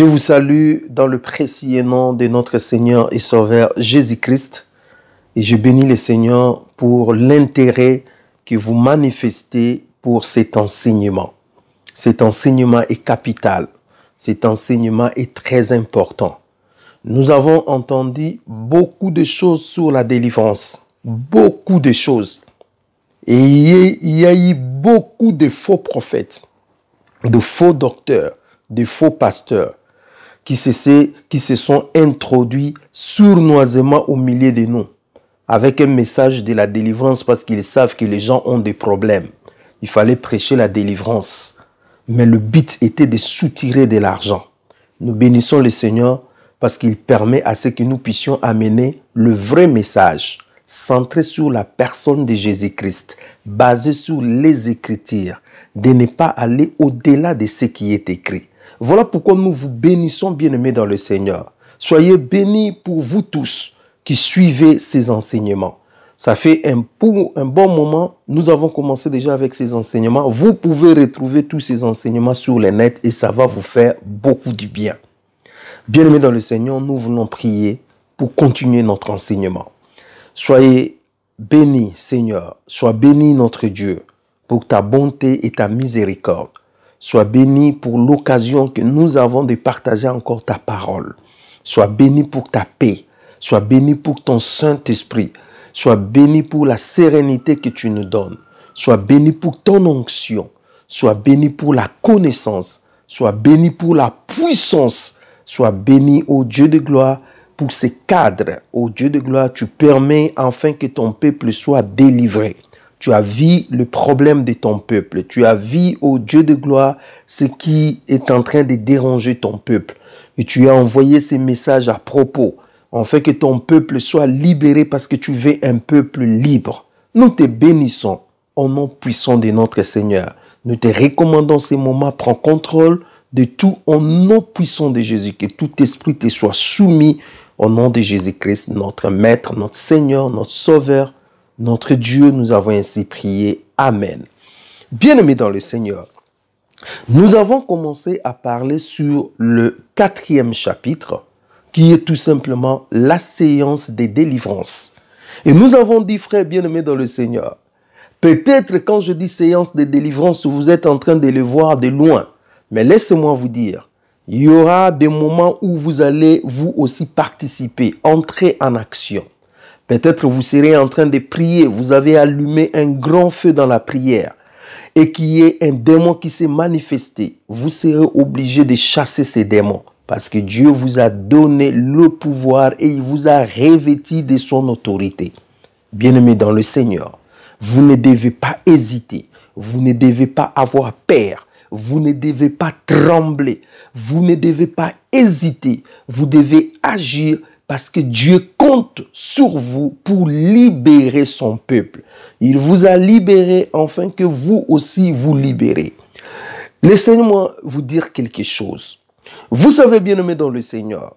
Je vous salue dans le précieux nom de notre Seigneur et Sauveur Jésus-Christ. Et je bénis le Seigneur pour l'intérêt que vous manifestez pour cet enseignement. Cet enseignement est capital. Cet enseignement est très important. Nous avons entendu beaucoup de choses sur la délivrance. Beaucoup de choses. Et il y a eu beaucoup de faux prophètes, de faux docteurs, de faux pasteurs qui se, sont introduits sournoisement au milieu de nous avec un message de la délivrance parce qu'ils savent que les gens ont des problèmes. Il fallait prêcher la délivrance. Mais le but était de soutirer de l'argent. Nous bénissons le Seigneur parce qu'il permet à ce que nous puissions amener le vrai message, centré sur la personne de Jésus-Christ, basé sur les Écritures, de ne pas aller au-delà de ce qui est écrit. Voilà pourquoi nous vous bénissons, bien-aimés dans le Seigneur. Soyez bénis pour vous tous qui suivez ces enseignements. Ça fait un, un bon moment. Nous avons commencé déjà avec ces enseignements. Vous pouvez retrouver tous ces enseignements sur les net et ça va vous faire beaucoup du bien. Bien-aimés dans le Seigneur, nous voulons prier pour continuer notre enseignement. Soyez bénis, Seigneur. Sois béni, notre Dieu, pour ta bonté et ta miséricorde. Sois béni pour l'occasion que nous avons de partager encore ta parole. Sois béni pour ta paix. Sois béni pour ton Saint-Esprit. Sois béni pour la sérénité que tu nous donnes. Sois béni pour ton onction. Sois béni pour la connaissance. Sois béni pour la puissance. Sois béni, ô Dieu de gloire, pour ces cadres. Ô Dieu de gloire, tu permets enfin que ton peuple soit délivré tu as vu le problème de ton peuple, tu as vu, ô Dieu de gloire, ce qui est en train de déranger ton peuple. Et tu as envoyé ces messages à propos, en fait que ton peuple soit libéré parce que tu veux un peuple libre. Nous te bénissons au nom puissant de notre Seigneur. Nous te recommandons ces moments, prends contrôle de tout au nom puissant de Jésus, que tout esprit te soit soumis au nom de Jésus-Christ, notre Maître, notre Seigneur, notre Sauveur notre Dieu, nous avons ainsi prié. Amen. Bien-aimés dans le Seigneur, nous avons commencé à parler sur le quatrième chapitre, qui est tout simplement la séance des délivrances. Et nous avons dit, frères bien-aimés dans le Seigneur, peut-être quand je dis séance des délivrances, vous êtes en train de le voir de loin, mais laissez-moi vous dire, il y aura des moments où vous allez vous aussi participer, entrer en action. Peut-être vous serez en train de prier, vous avez allumé un grand feu dans la prière et qu'il y ait un démon qui s'est manifesté. Vous serez obligé de chasser ces démons parce que Dieu vous a donné le pouvoir et il vous a revêti de son autorité. Bien-aimés dans le Seigneur, vous ne devez pas hésiter, vous ne devez pas avoir peur, vous ne devez pas trembler, vous ne devez pas hésiter, vous devez agir parce que Dieu compte sur vous pour libérer son peuple. Il vous a libéré enfin que vous aussi vous libérez. Laissez-moi vous dire quelque chose. Vous savez bien aimé dans le Seigneur.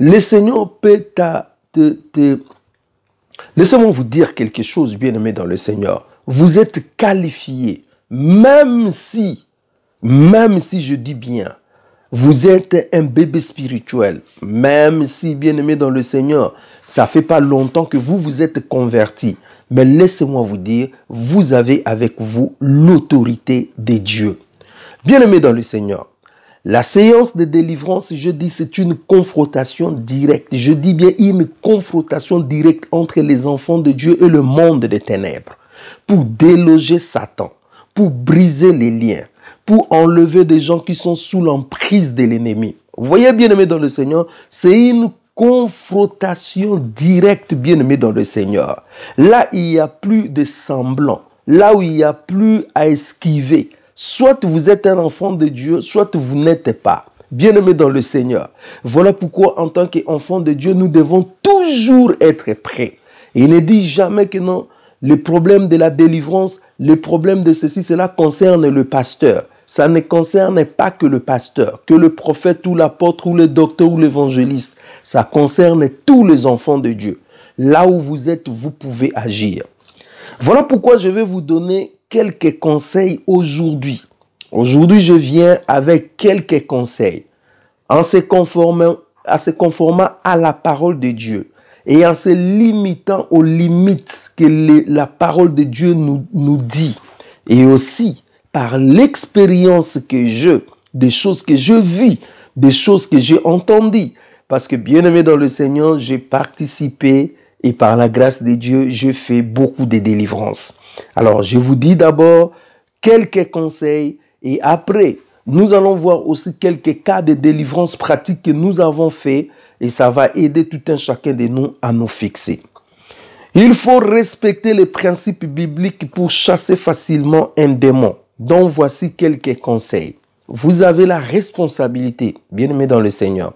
Le Seigneur peut te... Laissez-moi vous dire quelque chose bien aimé dans le Seigneur. Vous êtes qualifié, même si, même si je dis bien, vous êtes un bébé spirituel, même si bien aimé dans le Seigneur, ça fait pas longtemps que vous vous êtes converti. Mais laissez-moi vous dire, vous avez avec vous l'autorité des dieux. Bien aimé dans le Seigneur, la séance de délivrance, je dis, c'est une confrontation directe. Je dis bien une confrontation directe entre les enfants de Dieu et le monde des ténèbres pour déloger Satan, pour briser les liens, pour enlever des gens qui sont sous l'emprise de l'ennemi. Vous voyez, bien aimé dans le Seigneur, c'est une confrontation directe, bien aimé dans le Seigneur. Là, il n'y a plus de semblant. Là où il n'y a plus à esquiver. Soit vous êtes un enfant de Dieu, soit vous n'êtes pas. bien aimé dans le Seigneur. Voilà pourquoi, en tant qu'enfant de Dieu, nous devons toujours être prêts. Il ne dit jamais que non, le problème de la délivrance, le problème de ceci, cela concerne le pasteur. Ça ne concerne pas que le pasteur, que le prophète ou l'apôtre ou le docteur ou l'évangéliste. Ça concerne tous les enfants de Dieu. Là où vous êtes, vous pouvez agir. Voilà pourquoi je vais vous donner quelques conseils aujourd'hui. Aujourd'hui, je viens avec quelques conseils en se conformant, à à la parole de Dieu et en se limitant aux limites que la parole de Dieu nous, nous dit, et aussi par l'expérience que je, des choses que je vis, des choses que j'ai entendues, parce que bien aimé dans le Seigneur, j'ai participé et par la grâce de Dieu, je fais beaucoup de délivrances. Alors, je vous dis d'abord quelques conseils et après, nous allons voir aussi quelques cas de délivrance pratique que nous avons fait et ça va aider tout un chacun de nous à nous fixer. Il faut respecter les principes bibliques pour chasser facilement un démon. Donc voici quelques conseils. Vous avez la responsabilité, bien aimé dans le Seigneur,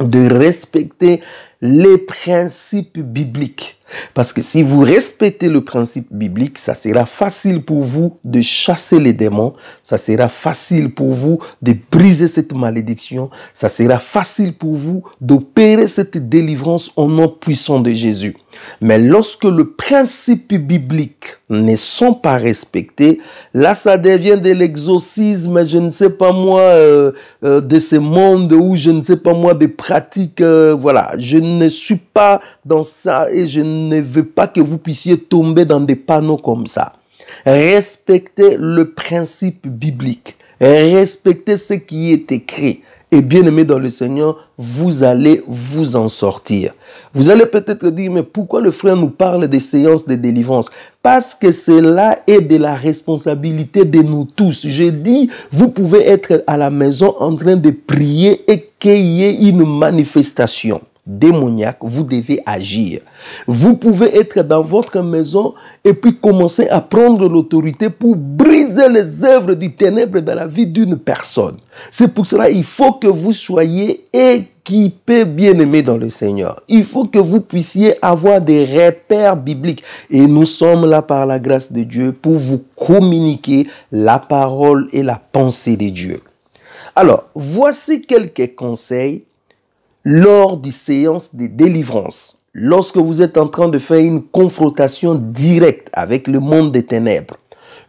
de respecter les principes bibliques. Parce que si vous respectez le principe biblique, ça sera facile pour vous de chasser les démons, ça sera facile pour vous de briser cette malédiction, ça sera facile pour vous d'opérer cette délivrance en nom puissant de Jésus. Mais lorsque le principe biblique ne sont pas respectés, là ça devient de l'exorcisme, je ne sais pas moi, euh, euh, de ce monde où je ne sais pas moi, des pratiques, euh, voilà, je ne suis pas dans ça et je ne veux pas que vous puissiez tomber dans des panneaux comme ça. Respectez le principe biblique. Respectez ce qui est écrit. Et bien aimé dans le Seigneur, vous allez vous en sortir. Vous allez peut-être dire, mais pourquoi le frère nous parle des séances de délivrance Parce que cela est de la responsabilité de nous tous. J'ai dit, vous pouvez être à la maison en train de prier et qu'il y ait une manifestation démoniaque, vous devez agir. Vous pouvez être dans votre maison et puis commencer à prendre l'autorité pour briser les œuvres du ténèbre dans la vie d'une personne. C'est pour cela il faut que vous soyez équipés, bien-aimés dans le Seigneur. Il faut que vous puissiez avoir des repères bibliques. Et nous sommes là par la grâce de Dieu pour vous communiquer la parole et la pensée de Dieu. Alors, voici quelques conseils lors des séances de délivrance, lorsque vous êtes en train de faire une confrontation directe avec le monde des ténèbres,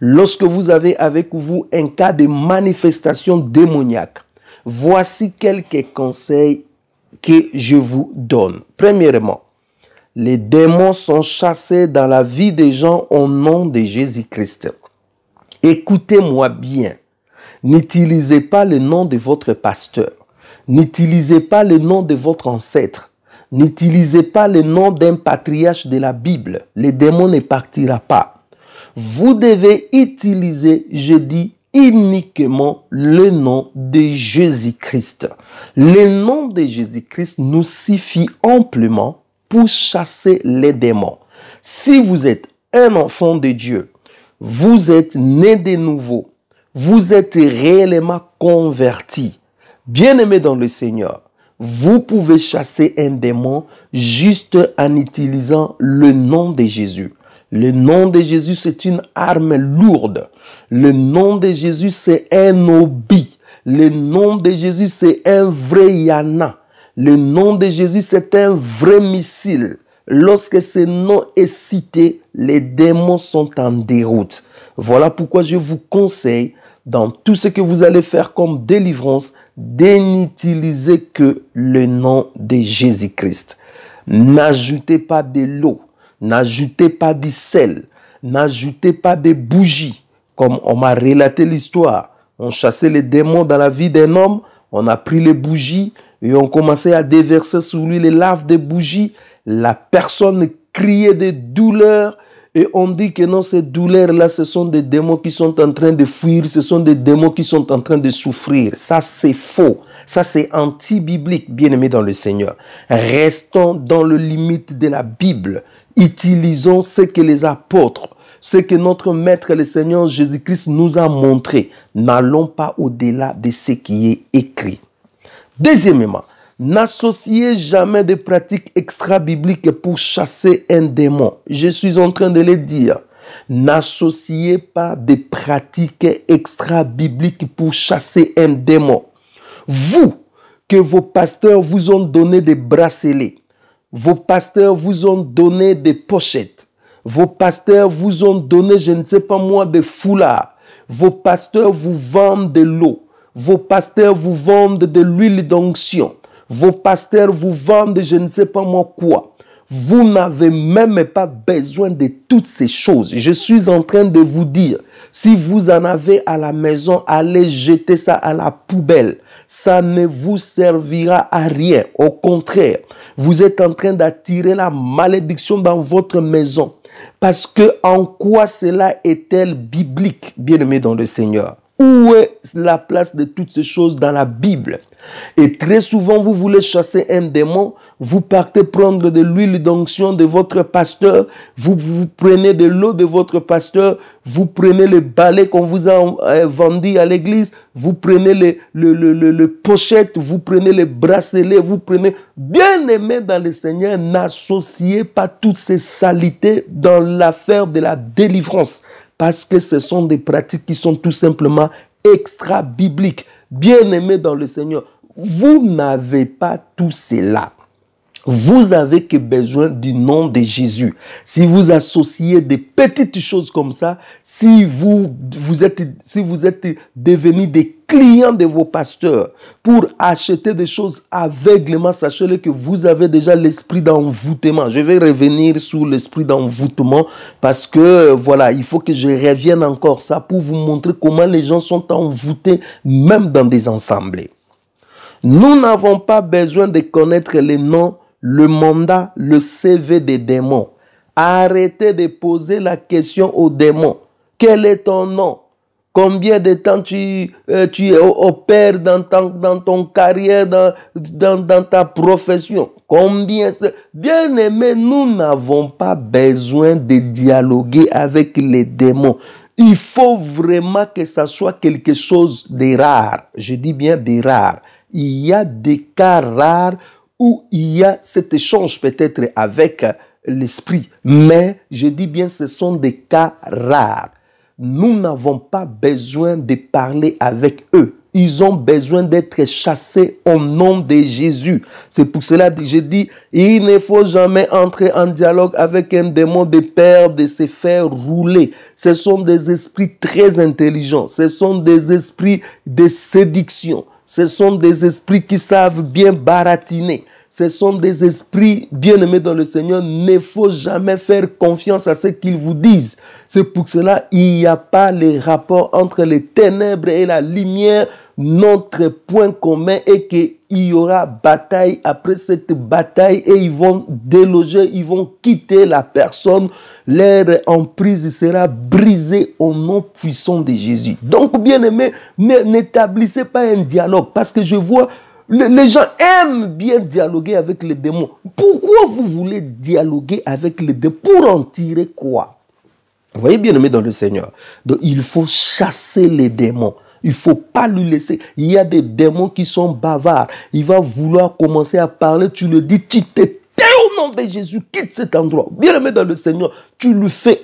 lorsque vous avez avec vous un cas de manifestation démoniaque, voici quelques conseils que je vous donne. Premièrement, les démons sont chassés dans la vie des gens au nom de Jésus-Christ. Écoutez-moi bien. N'utilisez pas le nom de votre pasteur. N'utilisez pas le nom de votre ancêtre. N'utilisez pas le nom d'un patriarche de la Bible. Le démon ne partira pas. Vous devez utiliser, je dis, uniquement le nom de Jésus-Christ. Le nom de Jésus-Christ nous suffit amplement pour chasser les démons. Si vous êtes un enfant de Dieu, vous êtes né de nouveau, vous êtes réellement converti, bien aimé dans le Seigneur, vous pouvez chasser un démon juste en utilisant le nom de Jésus. Le nom de Jésus, c'est une arme lourde. Le nom de Jésus, c'est un obi. Le nom de Jésus, c'est un vrai yana. Le nom de Jésus, c'est un vrai missile. Lorsque ce nom est cité, les démons sont en déroute. Voilà pourquoi je vous conseille dans tout ce que vous allez faire comme délivrance, n'utilisez que le nom de Jésus-Christ. N'ajoutez pas de l'eau, n'ajoutez pas du sel, n'ajoutez pas de bougies. Comme on m'a relaté l'histoire, on chassait les démons dans la vie d'un homme, on a pris les bougies et on commençait à déverser sur lui les laves des bougies. La personne criait de douleur, et on dit que non, ces douleurs-là, ce sont des démons qui sont en train de fuir, ce sont des démons qui sont en train de souffrir. Ça, c'est faux. Ça, c'est anti-biblique, bien-aimé dans le Seigneur. Restons dans le limite de la Bible. Utilisons ce que les apôtres, ce que notre Maître, le Seigneur Jésus-Christ, nous a montré. N'allons pas au-delà de ce qui est écrit. Deuxièmement, N'associez jamais des pratiques extra-bibliques pour chasser un démon. Je suis en train de le dire. N'associez pas des pratiques extra-bibliques pour chasser un démon. Vous, que vos pasteurs vous ont donné des bracelets, vos pasteurs vous ont donné des pochettes, vos pasteurs vous ont donné, je ne sais pas moi, des foulards, vos pasteurs vous vendent de l'eau, vos pasteurs vous vendent de l'huile d'onction, vos pasteurs vous vendent je ne sais pas moi quoi. Vous n'avez même pas besoin de toutes ces choses. Je suis en train de vous dire, si vous en avez à la maison, allez jeter ça à la poubelle. Ça ne vous servira à rien. Au contraire, vous êtes en train d'attirer la malédiction dans votre maison. Parce que en quoi cela est-elle biblique, bien-aimé dans le Seigneur Où est la place de toutes ces choses dans la Bible et très souvent, vous voulez chasser un démon, vous partez prendre de l'huile d'onction de votre pasteur, vous, prenez de l'eau de votre pasteur, vous prenez le balai qu'on vous a euh, vendu à l'église, vous prenez le pochette, vous prenez les bracelets, vous prenez... Bien aimé dans le Seigneur, n'associez pas toutes ces salités dans l'affaire de la délivrance, parce que ce sont des pratiques qui sont tout simplement extra-bibliques bien aimé dans le Seigneur, vous n'avez pas tout cela. Vous avez que besoin du nom de Jésus. Si vous associez des petites choses comme ça, si vous, vous êtes, si vous êtes devenu des clients de vos pasteurs pour acheter des choses aveuglément, sachez-le que vous avez déjà l'esprit d'envoûtement. Je vais revenir sur l'esprit d'envoûtement parce que voilà, il faut que je revienne encore ça pour vous montrer comment les gens sont envoûtés même dans des assemblées. Nous n'avons pas besoin de connaître les noms, le mandat, le CV des démons. Arrêtez de poser la question aux démons. Quel est ton nom Combien de temps tu, opères euh, dans, ton carrière, dans, ta profession Combien Bien aimé, nous n'avons pas besoin de dialoguer avec les démons. Il faut vraiment que ça soit quelque chose de rare. Je dis bien de rare. Il y a des cas rares où il y a cet échange peut-être avec l'esprit. Mais je dis bien, ce sont des cas rares. Nous n'avons pas besoin de parler avec eux. Ils ont besoin d'être chassés au nom de Jésus. C'est pour cela que je dis, il ne faut jamais entrer en dialogue avec un démon de peur de se faire rouler. Ce sont des esprits très intelligents. Ce sont des esprits de séduction. Ce sont des esprits qui savent bien baratiner ce sont des esprits bien-aimés dans le Seigneur. Ne faut jamais faire confiance à ce qu'ils vous disent. C'est pour cela il n'y a pas les rapports entre les ténèbres et la lumière. Notre point commun est qu'il y aura bataille après cette bataille et ils vont déloger, ils vont quitter la personne. L'air emprise sera brisé au nom puissant de Jésus. Donc, bien-aimés, n'établissez pas un dialogue parce que je vois les gens aiment bien dialoguer avec les démons. Pourquoi vous voulez dialoguer avec les démons Pour en tirer quoi Vous voyez bien aimé dans le Seigneur. Donc il faut chasser les démons. Il faut pas lui laisser. Il y a des démons qui sont bavards. Il va vouloir commencer à parler. Tu le dis, tu t'es au nom de Jésus, quitte cet endroit. Bien aimé dans le Seigneur, tu le fais,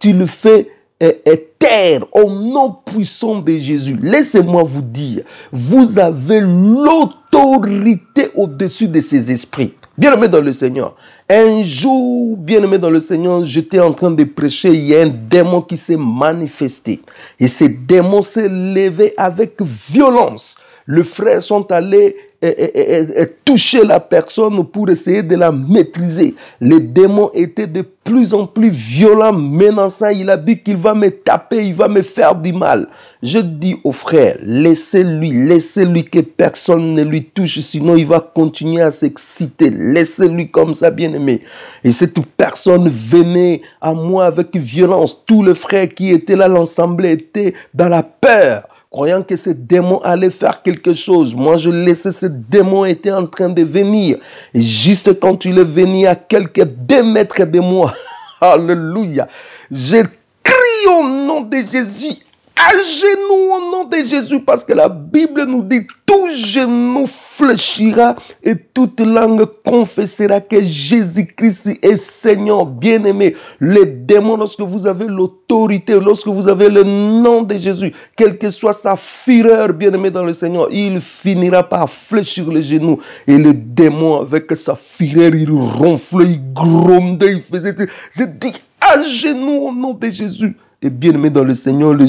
tu le fais et... Eh, eh, terre au nom puissant de Jésus. Laissez-moi vous dire, vous avez l'autorité au-dessus de ces esprits. Bien-aimé dans le Seigneur, un jour, bien-aimé dans le Seigneur, j'étais en train de prêcher, il y a un démon qui s'est manifesté. Et ce démon s'est levé avec violence. le frère sont allés et, toucher la personne pour essayer de la maîtriser. Les démons étaient de plus en plus violents, menaçants. Il a dit qu'il va me taper, il va me faire du mal. Je dis aux frères, laissez-lui, laissez-lui que personne ne lui touche, sinon il va continuer à s'exciter. Laissez-lui comme ça, bien-aimé. Et cette personne venait à moi avec violence. Tous les frères qui étaient là, l'ensemble était dans la peur croyant que ce démon allait faire quelque chose. Moi, je laissais ce démon était en train de venir. Et juste quand il est venu à quelques deux mètres de moi, Alléluia, j'ai crié au nom de Jésus à genoux au nom de Jésus, parce que la Bible nous dit, tout genou fléchira et toute langue confessera que Jésus-Christ est Seigneur bien-aimé. Les démons, lorsque vous avez l'autorité, lorsque vous avez le nom de Jésus, quelle que soit sa fureur bien-aimé dans le Seigneur, il finira par fléchir les genoux. Et les démons, avec sa fureur, ils ronflait, ils grondait, ils faisaient. Je dis à genoux au nom de Jésus. Et bien-aimé dans le Seigneur, le,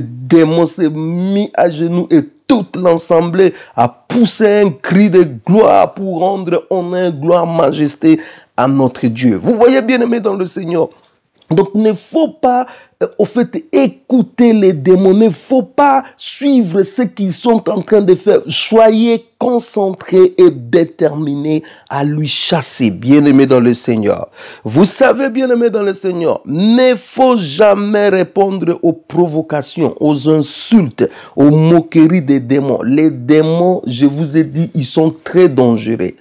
démon s'est mis à genoux et toute l'ensemble a poussé un cri de gloire pour rendre honneur, gloire, majesté à notre Dieu. Vous voyez, bien-aimé dans le Seigneur, donc, il ne faut pas euh, au fait, écoutez les démons. Il ne faut pas suivre ce qu'ils sont en train de faire. Soyez concentrés et déterminés à lui chasser, bien aimé dans le Seigneur. Vous savez, bien aimé dans le Seigneur, ne faut jamais répondre aux provocations, aux insultes, aux moqueries des démons. Les démons, je vous ai dit, ils sont très dangereux.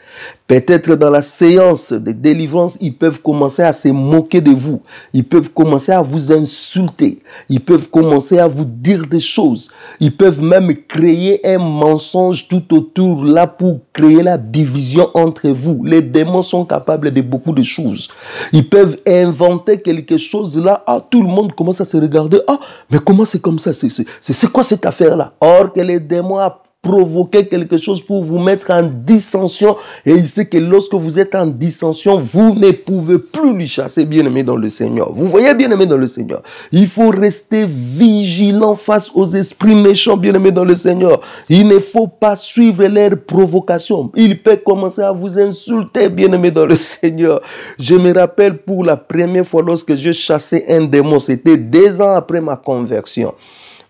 Peut-être dans la séance de délivrance, ils peuvent commencer à se moquer de vous. Ils peuvent commencer à vous insulter insulter, ils peuvent commencer à vous dire des choses, ils peuvent même créer un mensonge tout autour là pour créer la division entre vous. Les démons sont capables de beaucoup de choses. Ils peuvent inventer quelque chose là, ah, tout le monde commence à se regarder, ah, mais comment c'est comme ça, c'est quoi cette affaire là Or que les démons provoquer quelque chose pour vous mettre en dissension. Et il sait que lorsque vous êtes en dissension, vous ne pouvez plus lui chasser, bien-aimé dans le Seigneur. Vous voyez, bien-aimé dans le Seigneur. Il faut rester vigilant face aux esprits méchants, bien-aimé dans le Seigneur. Il ne faut pas suivre leurs provocations. Il peut commencer à vous insulter, bien-aimé dans le Seigneur. Je me rappelle pour la première fois lorsque je chassais un démon, c'était deux ans après ma conversion.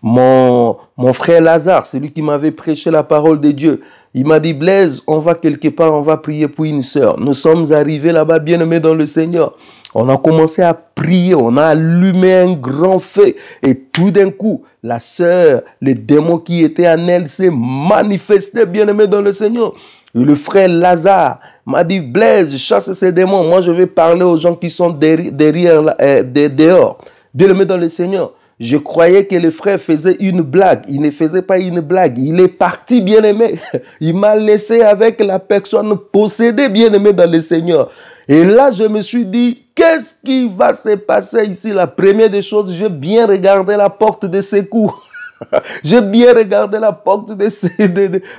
Mon, frère Lazare, celui qui m'avait prêché la parole de Dieu, il m'a dit, Blaise, on va quelque part, on va prier pour une sœur. Nous sommes arrivés là-bas, bien-aimés dans le Seigneur. On a commencé à prier, on a allumé un grand feu. Et tout d'un coup, la sœur, les démons qui étaient en elle s'est manifesté, bien-aimés dans le Seigneur. Et le frère Lazare m'a dit, Blaise, chasse ces démons. Moi, je vais parler aux gens qui sont derrière, euh, derrière dehors. Bien-aimés dans le Seigneur. Je croyais que le frère faisait une blague. Il ne faisait pas une blague. Il est parti, bien-aimé. Il m'a laissé avec la personne possédée, bien-aimé, dans le Seigneur. Et là, je me suis dit, qu'est-ce qui va se passer ici La première des choses, j'ai bien regardé la porte de secours. J'ai bien regardé la porte de,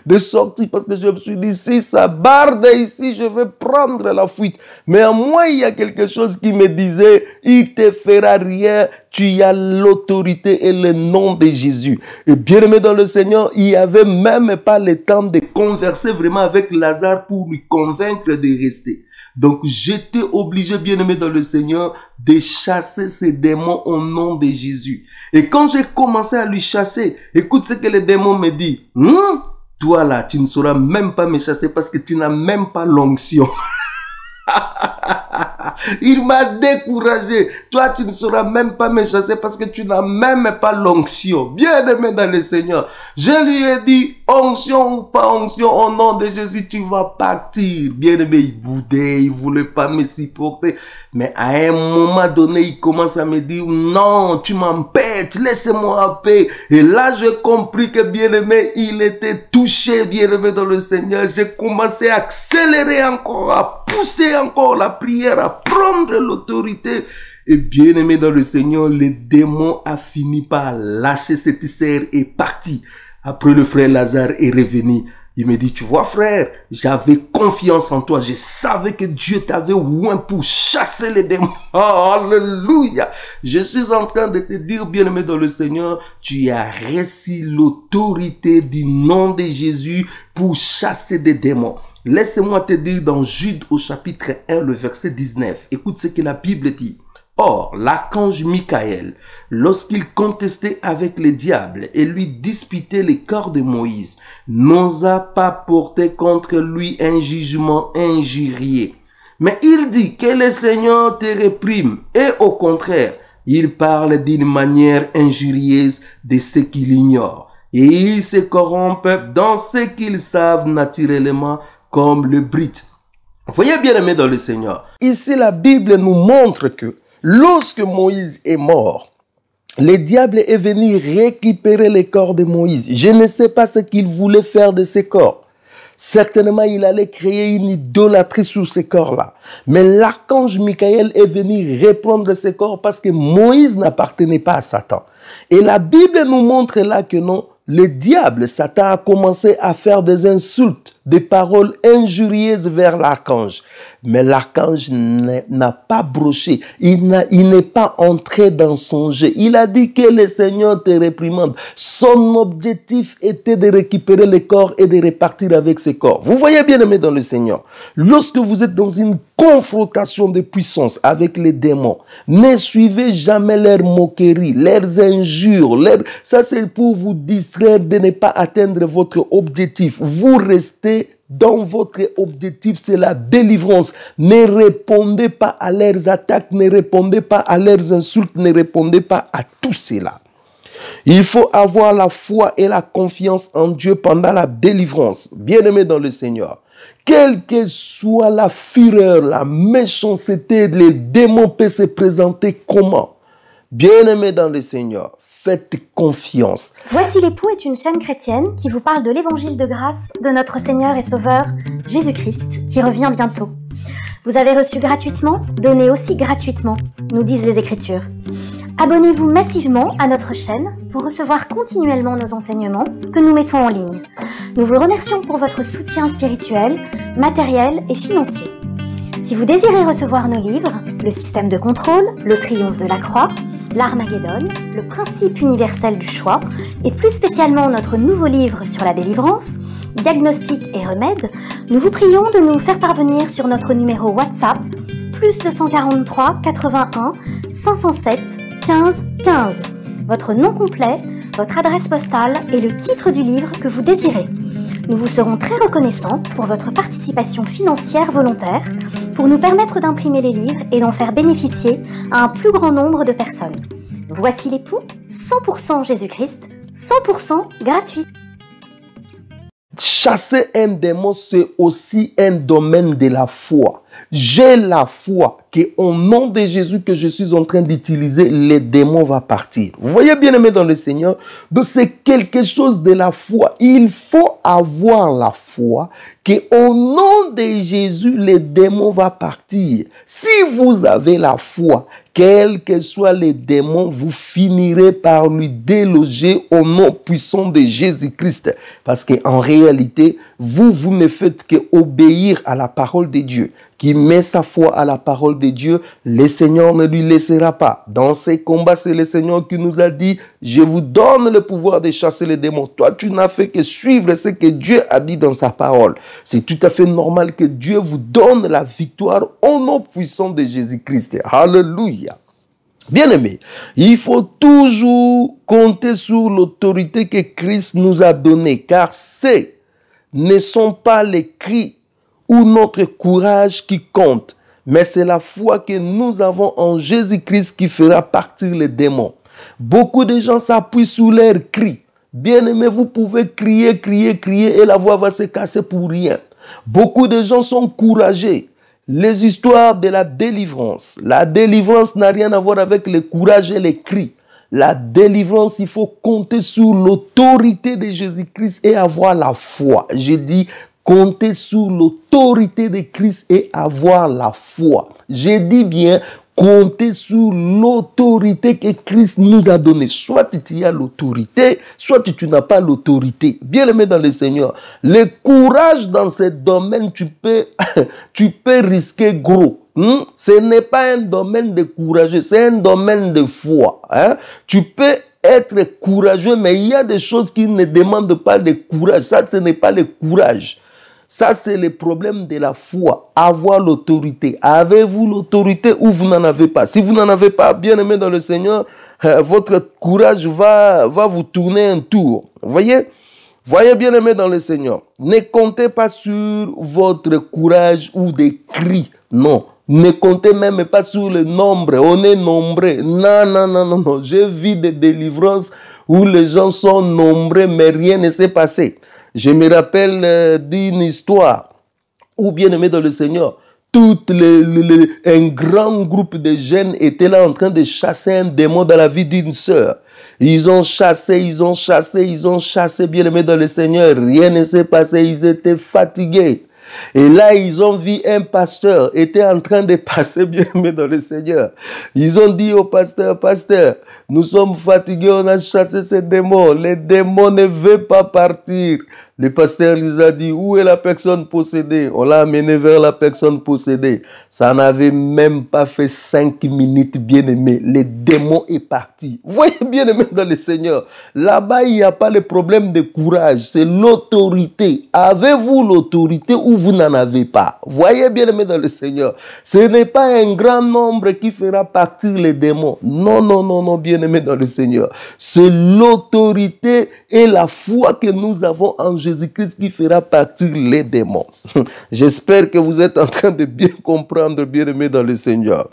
de, sortie parce que je me suis dit, si ça barde ici, je vais prendre la fuite. Mais à moi, il y a quelque chose qui me disait, il te fera rien, tu as l'autorité et le nom de Jésus. Et bien aimé dans le Seigneur, il n'y avait même pas le temps de converser vraiment avec Lazare pour lui convaincre de rester. Donc j'étais obligé, bien-aimé dans le Seigneur, de chasser ces démons au nom de Jésus. Et quand j'ai commencé à lui chasser, écoute ce que les démons me dit. Hum? toi là, tu ne sauras même pas me chasser parce que tu n'as même pas l'onction. Il m'a découragé. Toi, tu ne sauras même pas me chasser parce que tu n'as même pas l'onction. Bien aimé dans le Seigneur. Je lui ai dit, onction ou pas onction, au nom de Jésus, tu vas partir. Bien-aimé, il boudait, il voulait pas me supporter. Mais à un moment donné, il commence à me dire, non, tu m'empêches, laissez-moi en paix. Et là, j'ai compris que bien-aimé, il était touché, bien-aimé, dans le Seigneur. J'ai commencé à accélérer encore, à pousser encore la prière, à prendre l'autorité. Et bien aimé dans le Seigneur, le démon a fini par lâcher cette serre et parti. Après, le frère Lazare est revenu. Il me dit, tu vois frère, j'avais confiance en toi. Je savais que Dieu t'avait oint pour chasser les démons. Oh, alléluia. Je suis en train de te dire, bien-aimé dans le Seigneur, tu as reçu l'autorité du nom de Jésus pour chasser des démons. laissez moi te dire dans Jude au chapitre 1, le verset 19. Écoute ce que la Bible dit. Or, l'archange Michael, lorsqu'il contestait avec les diables et lui disputait les corps de Moïse, n'osa pas porter contre lui un jugement injurié. Mais il dit que le Seigneur te réprime et au contraire, il parle d'une manière injurieuse de ce qu'il ignore. Et ils se corrompent dans ce qu'ils savent naturellement comme le Brite. Voyez bien aimé dans le Seigneur. Ici, la Bible nous montre que Lorsque Moïse est mort, le diable est venu récupérer les corps de Moïse. Je ne sais pas ce qu'il voulait faire de ces corps. Certainement, il allait créer une idolâtrie sur ces corps-là. Mais l'archange Michael est venu reprendre ces corps parce que Moïse n'appartenait pas à Satan. Et la Bible nous montre là que non, le diable, Satan a commencé à faire des insultes des paroles injurieuses vers l'archange. Mais l'archange n'a pas broché, il n'est pas entré dans son jeu. Il a dit que le Seigneur te réprimande. Son objectif était de récupérer les corps et de repartir avec ses corps. Vous voyez bien aimé dans le Seigneur, lorsque vous êtes dans une confrontation de puissance avec les démons, ne suivez jamais leurs moqueries, leurs injures. Ça c'est pour vous distraire de ne pas atteindre votre objectif. Vous restez dans votre objectif, c'est la délivrance. Ne répondez pas à leurs attaques, ne répondez pas à leurs insultes, ne répondez pas à tout cela. Il faut avoir la foi et la confiance en Dieu pendant la délivrance. Bien-aimé dans le Seigneur. Quelle que soit la fureur, la méchanceté, les démons peuvent se présenter comment Bien-aimé dans le Seigneur faites confiance. Voici l'époux est une chaîne chrétienne qui vous parle de l'évangile de grâce de notre Seigneur et Sauveur Jésus-Christ qui revient bientôt. Vous avez reçu gratuitement, donnez aussi gratuitement, nous disent les Écritures. Abonnez-vous massivement à notre chaîne pour recevoir continuellement nos enseignements que nous mettons en ligne. Nous vous remercions pour votre soutien spirituel, matériel et financier. Si vous désirez recevoir nos livres, Le système de contrôle, Le triomphe de la croix, L'Armageddon, Le principe universel du choix, et plus spécialement notre nouveau livre sur la délivrance, Diagnostic et remède, nous vous prions de nous faire parvenir sur notre numéro WhatsApp plus 243 81 507 15 15. Votre nom complet, votre adresse postale et le titre du livre que vous désirez. Nous vous serons très reconnaissants pour votre participation financière volontaire pour nous permettre d'imprimer les livres et d'en faire bénéficier à un plus grand nombre de personnes. Voici les poux, 100% Jésus-Christ, 100% gratuit. Chasser un démon, c'est aussi un domaine de la foi. J'ai la foi qu'au nom de Jésus que je suis en train d'utiliser, les démons vont partir. Vous voyez bien aimé dans le Seigneur, c'est quelque chose de la foi. Il faut avoir la foi qu'au nom de Jésus, les démons vont partir. Si vous avez la foi, quels que soient les démons, vous finirez par lui déloger au nom puissant de Jésus-Christ. Parce qu'en réalité, vous, vous ne faites qu'obéir à la parole de Dieu qui met sa foi à la parole de Dieu, le Seigneur ne lui laissera pas. Dans ces combats, c'est le Seigneur qui nous a dit, je vous donne le pouvoir de chasser les démons. Toi, tu n'as fait que suivre ce que Dieu a dit dans sa parole. C'est tout à fait normal que Dieu vous donne la victoire au nom puissant de Jésus-Christ. Alléluia. bien aimés il faut toujours compter sur l'autorité que Christ nous a donnée, car ce ne sont pas les cris ou notre courage qui compte, mais c'est la foi que nous avons en Jésus-Christ qui fera partir les démons. Beaucoup de gens s'appuient sur leur cri. bien aimé, vous pouvez crier, crier, crier et la voix va se casser pour rien. Beaucoup de gens sont courageux. Les histoires de la délivrance. La délivrance n'a rien à voir avec le courage et les cris. La délivrance, il faut compter sur l'autorité de Jésus-Christ et avoir la foi. J'ai dit compter sur l'autorité de Christ et avoir la foi. J'ai dit bien compter sur l'autorité que Christ nous a donnée. Soit tu as l'autorité, soit tu n'as pas l'autorité. Bien aimé dans le Seigneur, le courage dans ce domaine, tu peux, tu peux risquer gros. Hmm? Ce n'est pas un domaine de courageux, c'est un domaine de foi. Hein. Tu peux être courageux, mais il y a des choses qui ne demandent pas de courage. Ça, ce n'est pas le courage. Ça, c'est le problème de la foi. Avoir l'autorité. Avez-vous l'autorité ou vous n'en avez pas Si vous n'en avez pas, bien aimé dans le Seigneur, euh, votre courage va, va vous tourner un tour. Voyez Voyez bien aimé dans le Seigneur. Ne comptez pas sur votre courage ou des cris. Non. Ne comptez même pas sur le nombre. On est nombreux. Non, non, non, non, non. J'ai vu des délivrances où les gens sont nombreux, mais rien ne s'est passé. Je me rappelle euh, d'une histoire où, bien aimé dans le Seigneur, tout un grand groupe de jeunes était là en train de chasser un démon dans la vie d'une sœur. Ils ont chassé, ils ont chassé, ils ont chassé, bien aimé dans le Seigneur. Rien ne s'est passé, ils étaient fatigués. Et là, ils ont vu un pasteur était en train de passer bien mais dans le Seigneur. Ils ont dit au pasteur, pasteur, nous sommes fatigués, on a chassé ces démons. Les démons ne veulent pas partir. Le pasteur nous a dit, où est la personne possédée On l'a amené vers la personne possédée. Ça n'avait même pas fait cinq minutes, bien aimé. Le démon est parti. voyez, bien aimé, dans le Seigneur, là-bas, il n'y a pas le problème de courage. C'est l'autorité. Avez-vous l'autorité ou vous n'en avez pas Voyez, bien aimé, dans le Seigneur, ce n'est pas un grand nombre qui fera partir les démons. Non, non, non, non, bien aimé, dans le Seigneur. C'est l'autorité et la foi que nous avons en Jésus-Christ qui fera partir les démons. J'espère que vous êtes en train de bien comprendre, bien aimé dans le Seigneur.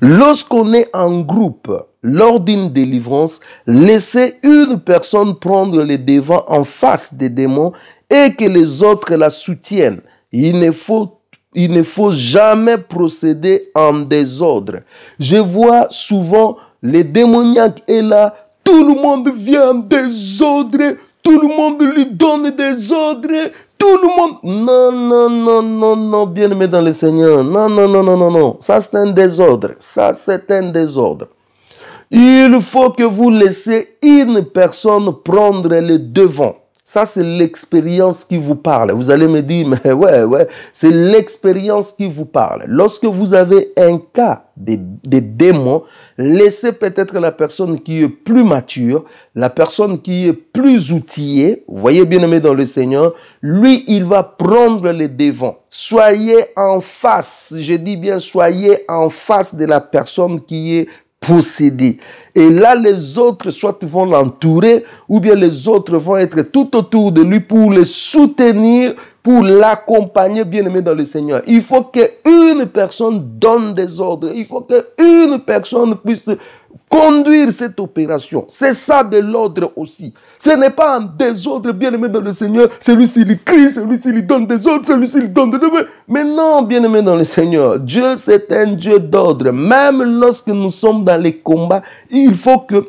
Lorsqu'on est en groupe, lors d'une délivrance, laissez une personne prendre les devants en face des démons et que les autres la soutiennent. Il ne faut il ne faut jamais procéder en désordre. Je vois souvent les démoniaques et là, tout le monde vient en désordre, tout le monde lui donne des ordres. Tout le monde. Non, non, non, non, non, bien-aimé dans le Seigneur. Non, non, non, non, non, non. Ça, c'est un désordre. Ça, c'est un désordre. Il faut que vous laissiez une personne prendre le devant. Ça, c'est l'expérience qui vous parle. Vous allez me dire, mais ouais, ouais, c'est l'expérience qui vous parle. Lorsque vous avez un cas de, de démon, laissez peut-être la personne qui est plus mature, la personne qui est plus outillée, voyez bien aimé dans le Seigneur, lui, il va prendre les devants. Soyez en face, je dis bien, soyez en face de la personne qui est et là, les autres, soit vont l'entourer, ou bien les autres vont être tout autour de lui pour le soutenir, pour l'accompagner, bien aimé dans le Seigneur. Il faut qu'une personne donne des ordres. Il faut qu'une personne puisse conduire cette opération. C'est ça de l'ordre aussi. Ce n'est pas un désordre bien-aimé dans le Seigneur. Celui-ci lui crie, celui-ci lui donne des ordres, celui-ci lui donne des ordres. Mais non, bien-aimé dans le Seigneur. Dieu, c'est un Dieu d'ordre. Même lorsque nous sommes dans les combats, il faut que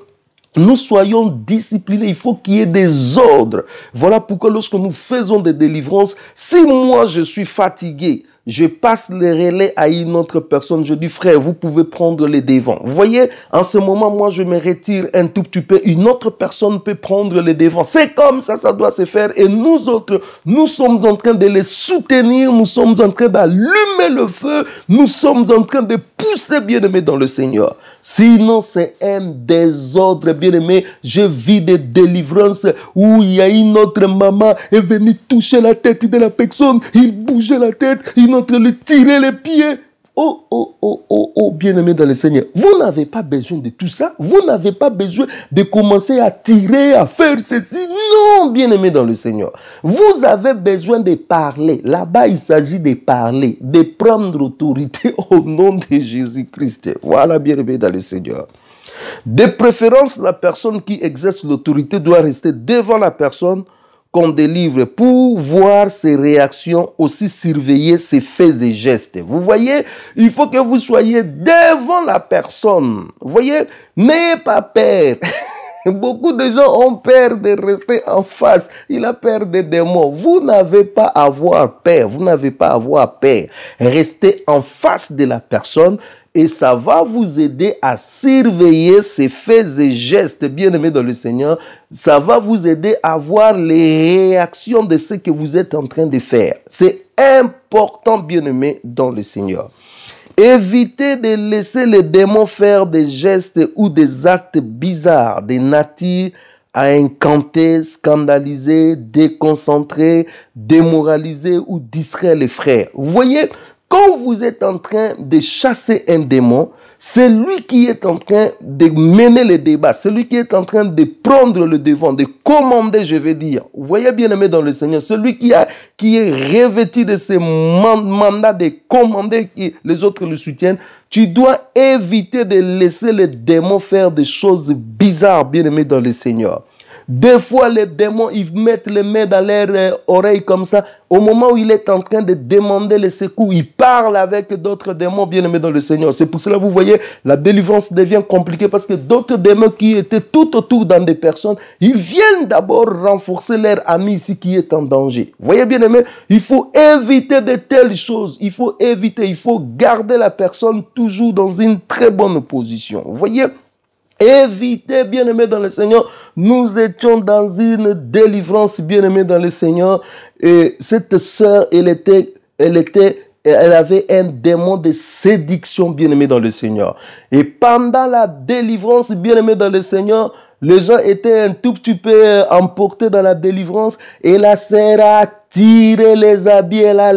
nous soyons disciplinés. Il faut qu'il y ait des ordres. Voilà pourquoi lorsque nous faisons des délivrances, si moi je suis fatigué, je passe les relais à une autre personne. Je dis, frère, vous pouvez prendre les devants. Vous voyez, en ce moment, moi, je me retire un tout petit peu. Une autre personne peut prendre les devants. C'est comme ça, ça doit se faire. Et nous autres, nous sommes en train de les soutenir. Nous sommes en train d'allumer le feu. Nous sommes en train de pousser bien aimé dans le Seigneur. Sinon, c'est un désordre, bien-aimé. Je vis des délivrances où il y a une autre maman est venue toucher la tête de la personne. Il bougeait la tête, Il autre lui tirait les pieds. Oh, oh, oh, oh, oh, bien-aimé dans le Seigneur, vous n'avez pas besoin de tout ça. Vous n'avez pas besoin de commencer à tirer, à faire ceci. Non, bien-aimé dans le Seigneur. Vous avez besoin de parler. Là-bas, il s'agit de parler, de prendre autorité au nom de Jésus-Christ. Voilà, bien-aimé dans le Seigneur. De préférence, la personne qui exerce l'autorité doit rester devant la personne des livres pour voir ses réactions, aussi surveiller ses faits et gestes. Vous voyez, il faut que vous soyez devant la personne. Vous voyez, n'ayez pas peur. Beaucoup de gens ont peur de rester en face. Il a peur des démons. Vous n'avez pas à avoir peur. Vous n'avez pas à avoir peur. Restez en face de la personne et ça va vous aider à surveiller ces faits et gestes bien-aimés dans le Seigneur. Ça va vous aider à voir les réactions de ce que vous êtes en train de faire. C'est important, bien aimés dans le Seigneur. Évitez de laisser les démons faire des gestes ou des actes bizarres, des natifs, à incanter, scandaliser, déconcentrer, démoraliser ou distraire les frères. Vous voyez, quand vous êtes en train de chasser un démon, c'est lui qui est en train de mener le débat, c'est lui qui est en train de prendre le devant, de commander, je veux dire. Vous voyez bien aimé dans le Seigneur, celui qui, a, qui est revêtu de ses mandats de commander, qui les autres le soutiennent, tu dois éviter de laisser les démon faire des choses bizarres, bien aimé dans le Seigneur. Des fois, les démons, ils mettent les mains dans leurs euh, oreilles comme ça. Au moment où il est en train de demander le secours, il parle avec d'autres démons bien-aimés dans le Seigneur. C'est pour cela, vous voyez, la délivrance devient compliquée parce que d'autres démons qui étaient tout autour dans des personnes, ils viennent d'abord renforcer leur ami ici qui est en danger. Vous voyez, bien-aimés, il faut éviter de telles choses. Il faut éviter, il faut garder la personne toujours dans une très bonne position. Vous voyez Évitez, bien aimé dans le Seigneur, nous étions dans une délivrance, bien aimé dans le Seigneur. Et cette sœur, elle était, elle était, elle avait un démon de séduction, bien aimé dans le Seigneur. Et pendant la délivrance, bien aimé dans le Seigneur, les gens étaient un tout petit peu emportés dans la délivrance. Et la sœur a tirer les habits, elle a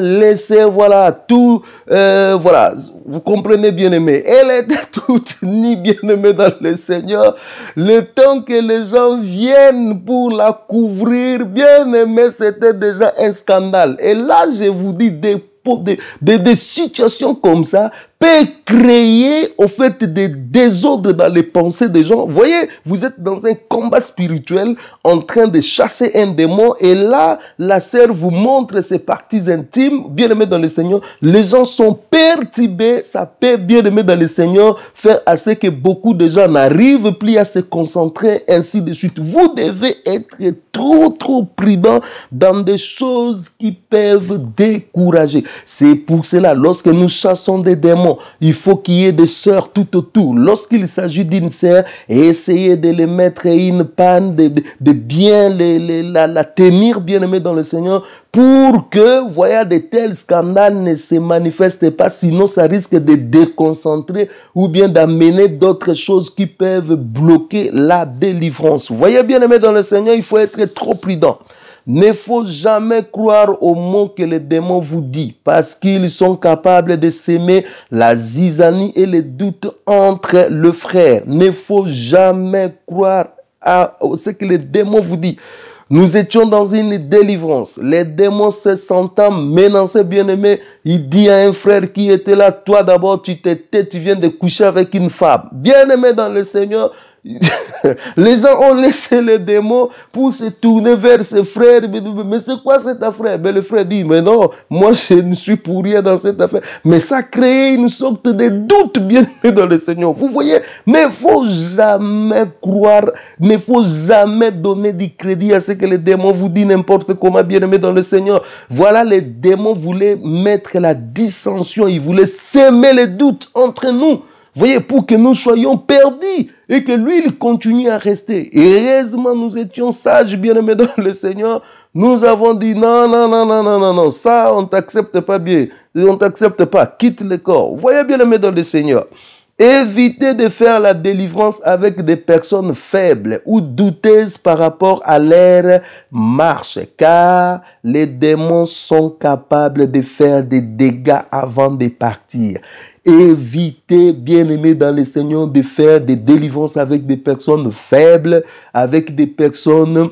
voilà, tout, euh, voilà, vous comprenez bien aimé. Elle était toute ni bien aimée dans le Seigneur. Le temps que les gens viennent pour la couvrir, bien aimé, c'était déjà un scandale. Et là, je vous dis, des, des, des, des situations comme ça, peut créer, au fait, des désordres dans les pensées des gens. Vous voyez, vous êtes dans un combat spirituel en train de chasser un démon et là, la sœur vous montre ses parties intimes. Bien-aimé dans le Seigneur, les gens sont perturbés. Ça peut, bien-aimé dans le Seigneur, faire à ce que beaucoup de gens n'arrivent plus à se concentrer, ainsi de suite. Vous devez être trop, trop prudent dans des choses qui peuvent décourager. C'est pour cela, lorsque nous chassons des démons, il faut qu'il y ait des sœurs tout autour. Lorsqu'il s'agit d'une sœur, essayez de les mettre une panne, de, bien la, tenir bien aimé dans le Seigneur pour que, voyez, de tels scandales ne se manifestent pas, sinon ça risque de déconcentrer ou bien d'amener d'autres choses qui peuvent bloquer la délivrance. Voyez bien aimé dans le Seigneur, il faut être trop prudent. Ne faut jamais croire aux mots que les démons vous disent parce qu'ils sont capables de semer la zizanie et les doutes entre le frère. Ne faut jamais croire à ce que les démons vous disent. Nous étions dans une délivrance. Les démons se sentant menacés, bien-aimés, il dit à un frère qui était là, toi d'abord, tu t'étais, tu viens de coucher avec une femme. Bien-aimé dans le Seigneur, les gens ont laissé les démons pour se tourner vers ses frères. Mais c'est quoi cette affaire Mais le frère dit, mais non, moi je ne suis pour rien dans cette affaire. Mais ça crée une sorte de doute bien dans le Seigneur. Vous voyez, mais faut jamais croire, mais faut jamais donner du crédit à ce que les démons vous disent n'importe comment, bien aimé dans le Seigneur. Voilà, les démons voulaient mettre la dissension, ils voulaient semer les doutes entre nous. Voyez, pour que nous soyons perdus et que lui, il continue à rester. Et heureusement, nous étions sages, bien-aimés dans le Seigneur. Nous avons dit, non, non, non, non, non, non, non, ça, on t'accepte pas bien. On t'accepte pas. Quitte le corps. Voyez, bien-aimés dans le Seigneur. Évitez de faire la délivrance avec des personnes faibles ou douteuses par rapport à leur marche, car les démons sont capables de faire des dégâts avant de partir. Évitez, bien aimé dans le Seigneur, de faire des délivrances avec des personnes faibles, avec des personnes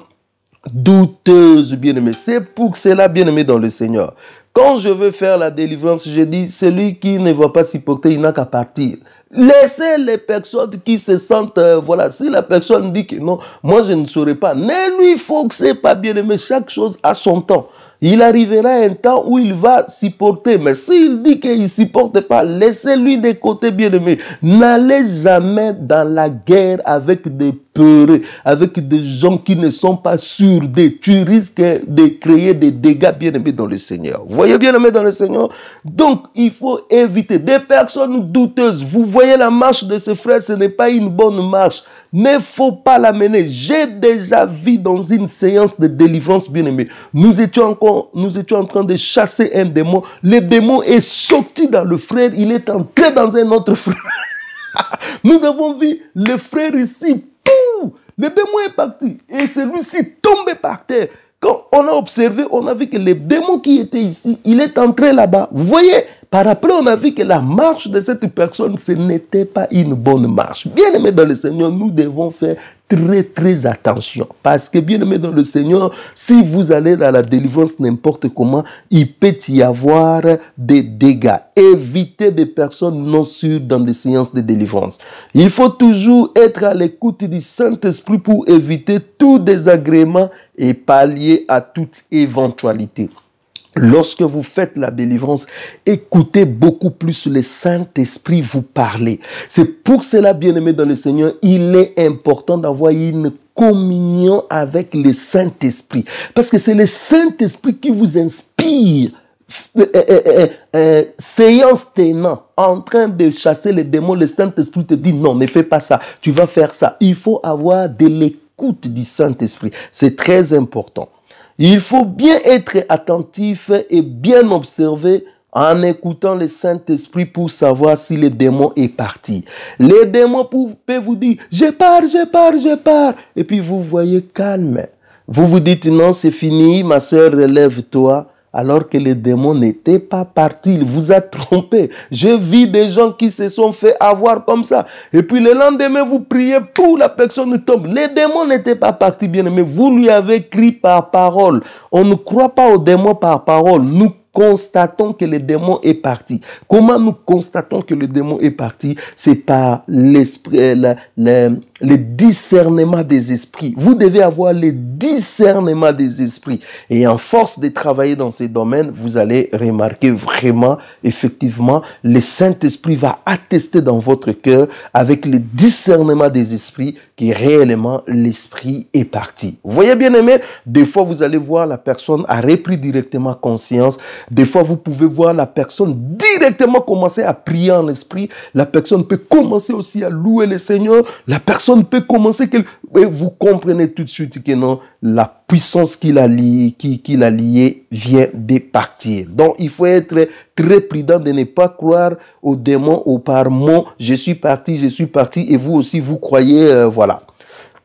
douteuses, bien-aimé. C'est pour cela, bien-aimé dans le Seigneur. Quand je veux faire la délivrance, je dis, celui qui ne va pas s'y porter, il n'a qu'à partir. Laissez les personnes qui se sentent, euh, voilà, si la personne dit que non, moi je ne saurais pas, Mais lui faut que c'est pas, bien-aimé, chaque chose a son temps il arrivera un temps où il va s'y porter. Mais s'il dit qu'il ne s'y porte pas, laissez-lui de côté, bien-aimé. N'allez jamais dans la guerre avec des peureux, avec des gens qui ne sont pas sûrs Tu risques de créer des dégâts, bien-aimé, dans le Seigneur. Voyez, bien-aimé, dans le Seigneur. Donc, il faut éviter des personnes douteuses. Vous voyez la marche de ses frères, ce n'est pas une bonne marche ne faut pas l'amener. J'ai déjà vu dans une séance de délivrance, bien-aimé. Nous étions encore, nous étions en train de chasser un démon. Le démon est sorti dans le frère. Il est entré dans un autre frère. nous avons vu le frère ici. Pouh! le démon est parti. Et celui-ci tombé par terre. Quand on a observé, on a vu que le démon qui était ici, il est entré là-bas. Vous voyez? Par après, on a vu que la marche de cette personne, ce n'était pas une bonne marche. Bien aimé dans le Seigneur, nous devons faire très très attention. Parce que bien aimé dans le Seigneur, si vous allez dans la délivrance n'importe comment, il peut y avoir des dégâts. Évitez des personnes non sûres dans des séances de délivrance. Il faut toujours être à l'écoute du Saint-Esprit pour éviter tout désagrément et pallier à toute éventualité. Lorsque vous faites la délivrance, écoutez beaucoup plus le Saint-Esprit vous parler. C'est pour cela, bien-aimé dans le Seigneur, il est important d'avoir une communion avec le Saint-Esprit. Parce que c'est le Saint-Esprit qui vous inspire euh, euh, euh, séance tenant, en train de chasser les démons, le Saint-Esprit te dit non, ne fais pas ça, tu vas faire ça. Il faut avoir de l'écoute du Saint-Esprit. C'est très important. Il faut bien être attentif et bien observer en écoutant le Saint-Esprit pour savoir si le démon est parti. Le démon peut vous dire, je pars, je pars, je pars. Et puis vous voyez calme. Vous vous dites, non, c'est fini, ma soeur, relève-toi alors que les démons n'étaient pas partis. Il vous a trompé. Je vis des gens qui se sont fait avoir comme ça. Et puis le lendemain, vous priez pour la personne tombe. Les démons n'étaient pas partis, bien aimé. Vous lui avez crié par parole. On ne croit pas aux démons par parole. Nous constatons que le démon est parti. Comment nous constatons que le démon est parti C'est par l'esprit, euh, le, discernement des esprits. Vous devez avoir le discernement des esprits. Et en force de travailler dans ces domaines, vous allez remarquer vraiment, effectivement, le Saint-Esprit va attester dans votre cœur avec le discernement des esprits que réellement l'esprit est parti. Vous voyez bien aimé, des fois vous allez voir la personne a repris directement conscience des fois, vous pouvez voir la personne directement commencer à prier en esprit. La personne peut commencer aussi à louer le Seigneur. La personne peut commencer... vous comprenez tout de suite que non, la puissance qu'il a liée qui, qui lié vient de partir. Donc, il faut être très prudent de ne pas croire aux démons, ou par mots. Je suis parti, je suis parti. Et vous aussi, vous croyez, euh, voilà.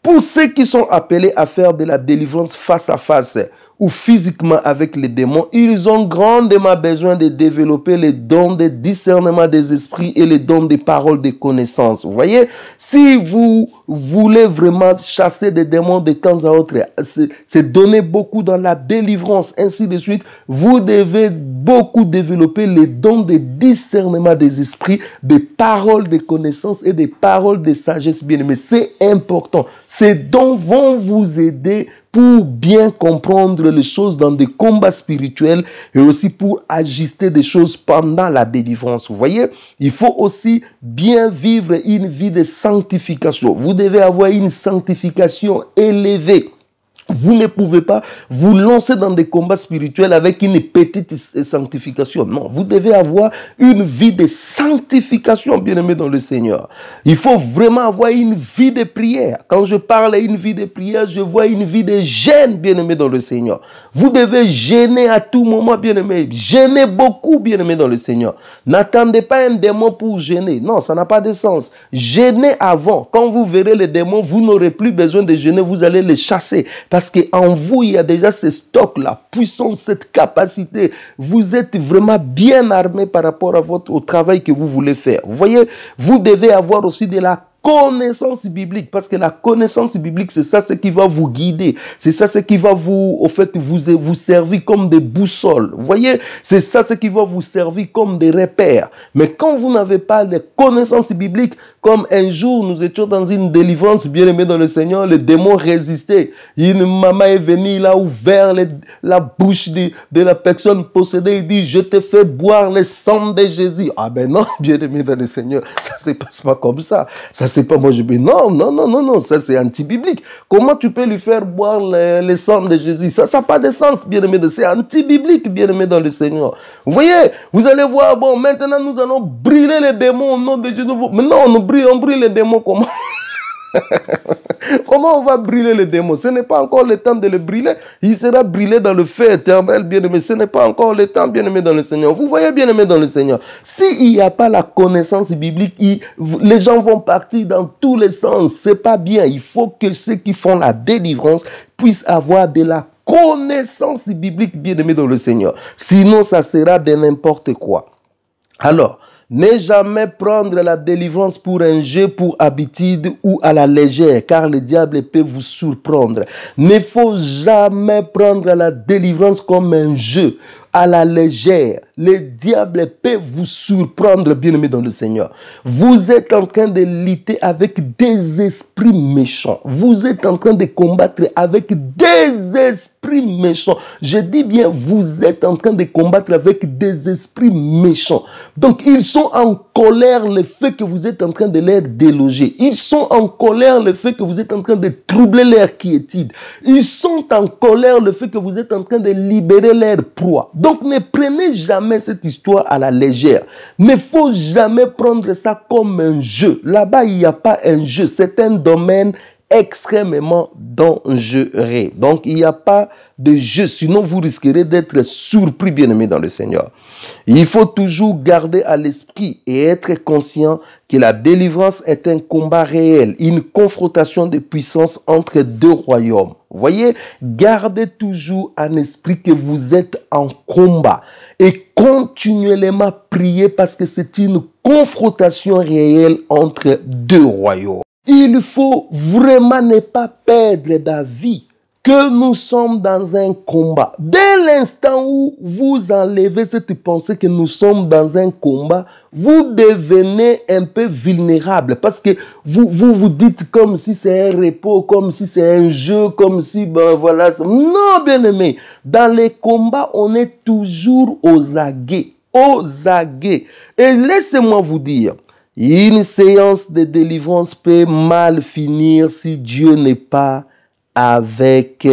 Pour ceux qui sont appelés à faire de la délivrance face à face, ou physiquement avec les démons, ils ont grandement besoin de développer les dons de discernement des esprits et les dons des paroles de connaissances. Vous voyez, si vous voulez vraiment chasser des démons de temps à autre, c'est donner beaucoup dans la délivrance, ainsi de suite, vous devez beaucoup développer les dons de discernement des esprits, des paroles de connaissances et des paroles de sagesse bien mais C'est important. Ces dons vont vous aider pour bien comprendre les choses dans des combats spirituels et aussi pour ajuster des choses pendant la délivrance. Vous voyez, il faut aussi bien vivre une vie de sanctification. Vous devez avoir une sanctification élevée. Vous ne pouvez pas vous lancer dans des combats spirituels avec une petite euh, sanctification. Non, vous devez avoir une vie de sanctification, bien-aimé dans le Seigneur. Il faut vraiment avoir une vie de prière. Quand je parle une vie de prière, je vois une vie de gêne, bien-aimé dans le Seigneur. Vous devez gêner à tout moment, bien-aimé. Gêner beaucoup, bien-aimé dans le Seigneur. N'attendez pas un démon pour gêner. Non, ça n'a pas de sens. Gênez avant. Quand vous verrez les démons, vous n'aurez plus besoin de gêner. Vous allez les chasser parce qu'en vous, il y a déjà ce stock, là puissance, cette capacité. Vous êtes vraiment bien armé par rapport à votre, au travail que vous voulez faire. Vous voyez, vous devez avoir aussi de la connaissance biblique, parce que la connaissance biblique, c'est ça ce qui va vous guider, c'est ça ce qui va vous, au fait, vous, vous servir comme des boussoles. Vous voyez, c'est ça ce qui va vous servir comme des repères. Mais quand vous n'avez pas les connaissances bibliques, comme un jour nous étions dans une délivrance bien aimé dans le Seigneur, le démon résistait. Une maman est venue, il a ouvert la bouche de, la personne possédée, il dit, je te fais boire le sang de Jésus. Ah ben non, bien aimé dans le Seigneur, ça se passe pas comme ça. Ça c'est pas moi. Je dis, non, non, non, non, non, ça c'est anti-biblique. Comment tu peux lui faire boire les sangs sang de Jésus Ça, ça n'a pas de sens, bien-aimé. C'est anti-biblique, bien-aimé dans le Seigneur. Vous voyez, vous allez voir, bon, maintenant nous allons brûler les démons au nom de Jésus. Maintenant, on brûle, on brûle les démons comment Comment on va brûler le démon Ce n'est pas encore le temps de le brûler. Il sera brûlé dans le feu éternel, bien-aimé. Ce n'est pas encore le temps, bien-aimé, dans le Seigneur. Vous voyez, bien-aimé, dans le Seigneur. S'il n'y a pas la connaissance biblique, les gens vont partir dans tous les sens. C'est pas bien. Il faut que ceux qui font la délivrance puissent avoir de la connaissance biblique, bien-aimé, dans le Seigneur. Sinon, ça sera de n'importe quoi. Alors, ne jamais prendre la délivrance pour un jeu, pour habitude ou à la légère, car le diable peut vous surprendre. Ne faut jamais prendre la délivrance comme un jeu à la légère. Le diable peut vous surprendre, bien-aimé dans le Seigneur. Vous êtes en train de lutter avec des esprits méchants. Vous êtes en train de combattre avec des esprits méchants. Je dis bien, vous êtes en train de combattre avec des esprits méchants. Donc, ils sont en colère le fait que vous êtes en train de les déloger. Ils sont en colère le fait que vous êtes en train de troubler leur quiétude. Ils sont en colère le fait que vous êtes en train de libérer leur proie. Donc ne prenez jamais cette histoire à la légère. Ne faut jamais prendre ça comme un jeu. Là-bas, il n'y a pas un jeu. C'est un domaine extrêmement dangereux. Donc il n'y a pas de jeu, sinon vous risquerez d'être surpris, bien aimé dans le Seigneur. Il faut toujours garder à l'esprit et être conscient que la délivrance est un combat réel, une confrontation de puissance entre deux royaumes. Voyez, gardez toujours en esprit que vous êtes en combat et continuellement priez parce que c'est une confrontation réelle entre deux royaumes. Il faut vraiment ne pas perdre la vie que nous sommes dans un combat. Dès l'instant où vous enlevez cette pensée que nous sommes dans un combat, vous devenez un peu vulnérable parce que vous vous, dites comme si c'est un repos, comme si c'est un jeu, comme si, ben voilà. Non, bien aimé, dans les combats, on est toujours aux aguets, aux aguets. Et laissez-moi vous dire, une séance de délivrance peut mal finir si Dieu n'est pas avec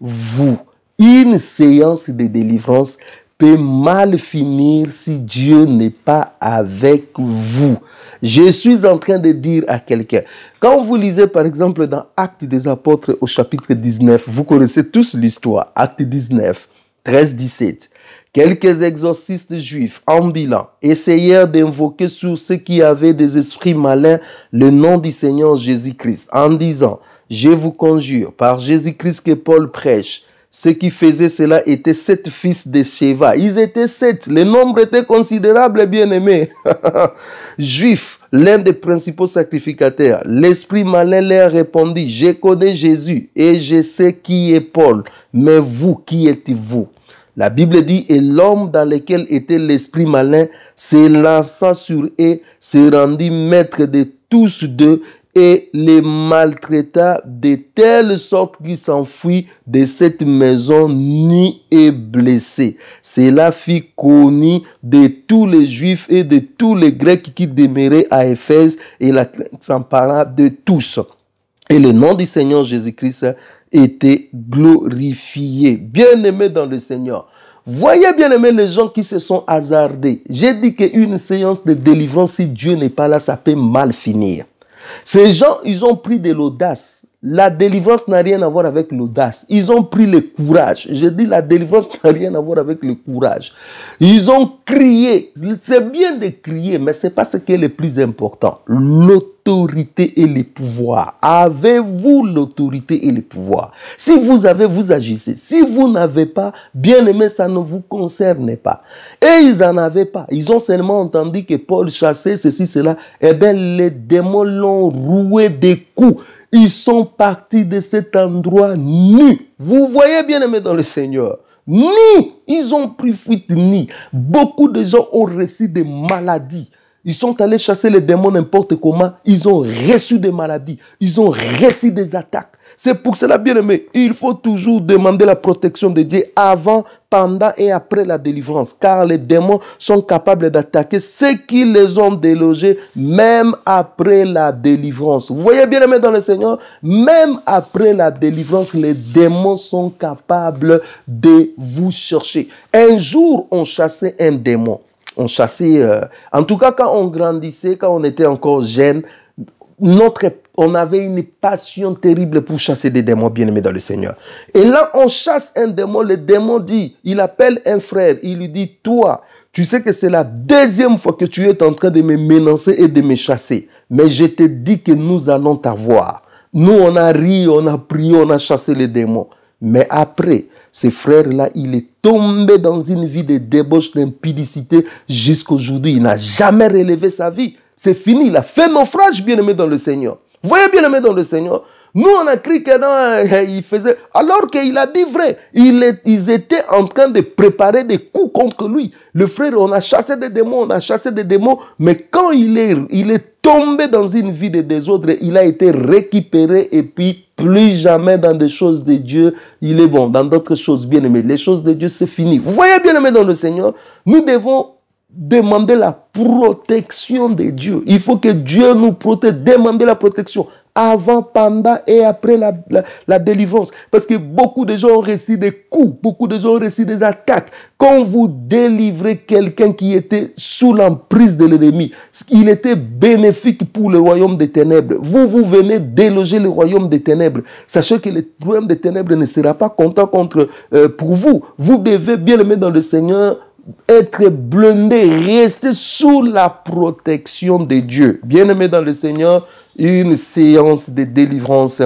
vous. Une séance de délivrance peut mal finir si Dieu n'est pas avec vous. Je suis en train de dire à quelqu'un, quand vous lisez par exemple dans Actes des Apôtres au chapitre 19, vous connaissez tous l'histoire, Actes 19, 13, 17. Quelques exorcistes juifs en bilan, essayèrent d'invoquer sur ceux qui avaient des esprits malins le nom du Seigneur Jésus-Christ en disant, je vous conjure par Jésus-Christ que Paul prêche. Ceux qui faisaient cela étaient sept fils de Sheva. Ils étaient sept. Le nombre était considérable, bien-aimés. Juifs, l'un des principaux sacrificateurs. L'esprit malin leur répondit, je connais Jésus et je sais qui est Paul. Mais vous, qui êtes-vous? La Bible dit, et l'homme dans lequel était l'esprit malin s'élança sur eux, se rendit maître de tous deux et les maltraita de telle sorte qu'ils s'enfuit de cette maison ni et blessé. Cela fit connu de tous les Juifs et de tous les Grecs qui demeuraient à Éphèse et la s'empara de tous. Et le nom du Seigneur Jésus-Christ était glorifié. Bien-aimé dans le Seigneur. Voyez bien aimé les gens qui se sont hasardés. J'ai dit qu'une séance de délivrance, si Dieu n'est pas là, ça peut mal finir. Ces gens, ils ont pris de l'audace la délivrance n'a rien à voir avec l'audace. Ils ont pris le courage. Je dis la délivrance n'a rien à voir avec le courage. Ils ont crié. C'est bien de crier, mais c'est pas ce qui est le plus important. L'autorité et les pouvoirs. Avez-vous l'autorité et le pouvoirs? Si vous avez, vous agissez. Si vous n'avez pas, bien aimé, ça ne vous concerne pas. Et ils en avaient pas. Ils ont seulement entendu que Paul chassait ceci, cela. Eh bien, les démons l'ont roué des coups. Ils sont partis de cet endroit nu. Vous voyez bien aimé dans le Seigneur. Ni, ils ont pris fuite, ni. Beaucoup de gens ont reçu des maladies ils sont allés chasser les démons n'importe comment. Ils ont reçu des maladies. Ils ont reçu des attaques. C'est pour cela, bien aimé, il faut toujours demander la protection de Dieu avant, pendant et après la délivrance. Car les démons sont capables d'attaquer ceux qui les ont délogés, même après la délivrance. Vous voyez, bien aimé, dans le Seigneur, même après la délivrance, les démons sont capables de vous chercher. Un jour, on chassait un démon on chassait. Euh, en tout cas, quand on grandissait, quand on était encore jeune, notre, on avait une passion terrible pour chasser des démons bien-aimés dans le Seigneur. Et là, on chasse un démon, le démon dit, il appelle un frère, il lui dit, toi, tu sais que c'est la deuxième fois que tu es en train de me menacer et de me chasser. Mais je te dis que nous allons t'avoir. Nous, on a ri, on a prié, on a chassé les démons. Mais après, ce frère là il est tombé dans une vie de débauche, d'impudicité jusqu'aujourd'hui. Il n'a jamais relevé sa vie. C'est fini. Il a fait naufrage, bien-aimé, dans le Seigneur. Voyez bien-aimé dans le Seigneur. Nous, on a cru que non, il faisait. Alors qu'il a dit vrai. Il ils étaient en train de préparer des coups contre lui. Le frère, on a chassé des démons, on a chassé des démons. Mais quand il est, il est tombé dans une vie de désordre, il a été récupéré et puis plus jamais dans des choses de Dieu, il est bon. Dans d'autres choses, bien aimé, les choses de Dieu, c'est fini. Vous voyez, bien aimé, dans le Seigneur, nous devons demander la protection de Dieu. Il faut que Dieu nous protège, demander la protection avant, pendant et après la, la, délivrance. Parce que beaucoup de gens ont reçu des coups, beaucoup de gens ont reçu des attaques. Quand vous délivrez quelqu'un qui était sous l'emprise de l'ennemi, il était bénéfique pour le royaume des ténèbres. Vous, vous venez déloger le royaume des ténèbres. Sachez que le royaume des ténèbres ne sera pas content contre, euh, pour vous. Vous devez bien le dans le Seigneur être blindé, rester sous la protection de Dieu. Bien-aimé dans le Seigneur, une séance de délivrance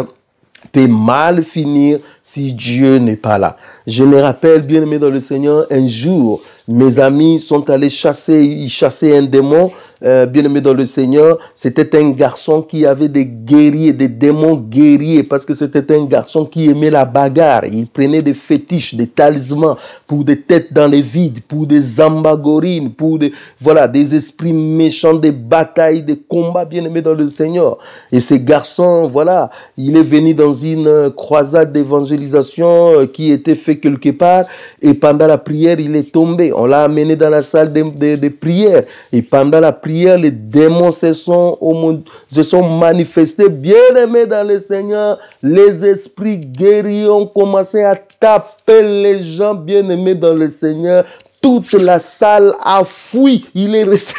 peut mal finir si Dieu n'est pas là. Je me rappelle, bien aimé dans le Seigneur, un jour, mes amis sont allés chasser, ils chassaient un démon euh, bien-aimé dans le Seigneur, c'était un garçon qui avait des guerriers, des démons guerriers, parce que c'était un garçon qui aimait la bagarre. Il prenait des fétiches, des talismans pour des têtes dans les vides, pour des ambagorines, pour des, voilà, des esprits méchants, des batailles, des combats, bien-aimé dans le Seigneur. Et ce garçon, voilà, il est venu dans une euh, croisade d'évangélisation euh, qui était faite quelque part, et pendant la prière, il est tombé. On l'a amené dans la salle des de, prières, et pendant la prière, les démons se sont, se sont manifestés. Bien-aimés dans le Seigneur, les esprits guéris ont commencé à taper les gens bien-aimés dans le Seigneur. Toute la salle a fui. Il est resté.